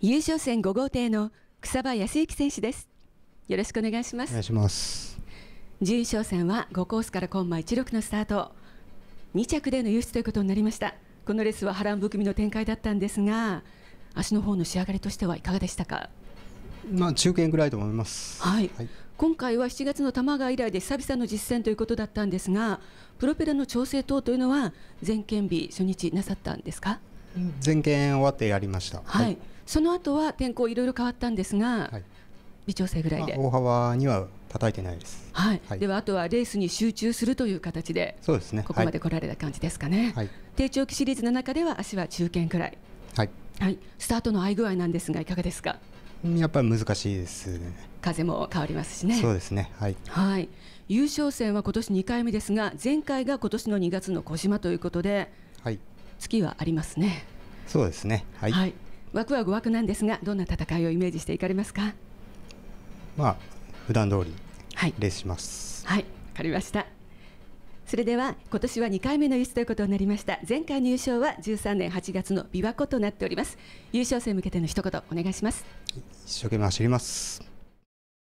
優勝戦5号艇の草場康之選手ですよろしくお願いしますお願いします準優戦は5コースからコンマ16のスタート2着での優勝ということになりましたこのレースは波乱含みの展開だったんですが足の方の仕上がりとしてはいかがでしたかまあ中堅ぐらいと思います、はい、はい、今回は7月の多摩川以来で久々の実戦ということだったんですがプロペラの調整等というのは全県日初日なさったんですか全件終わってやりました、はい、はい、その後は天候いろいろ変わったんですが、はい、微調整ぐらいで、大幅には叩いてないです、はい、はい、ではあとはレースに集中するという形でそうですねここまで来られた感じですかね、低長期シリーズの中では足は中堅くらいはい、はい、スタートの合い具合なんですがいかがですかやっぱり難しいです、ね、風も変わりますしね。そうですね。はい。はい。優勝戦は今年2回目ですが、前回が今年の2月の小島ということで。はい。月はありますね。そうですね。はい。はい、ワクワクワクなんですが、どんな戦いをイメージしていかれますか。まあ普段通りレースします。はい、わ、はい、かりました。それでは今年は2回目の優勝ということになりました。前回入賞は13年8月の琵琶湖となっております。優勝戦向けての一言お願いします。一生懸命走ります。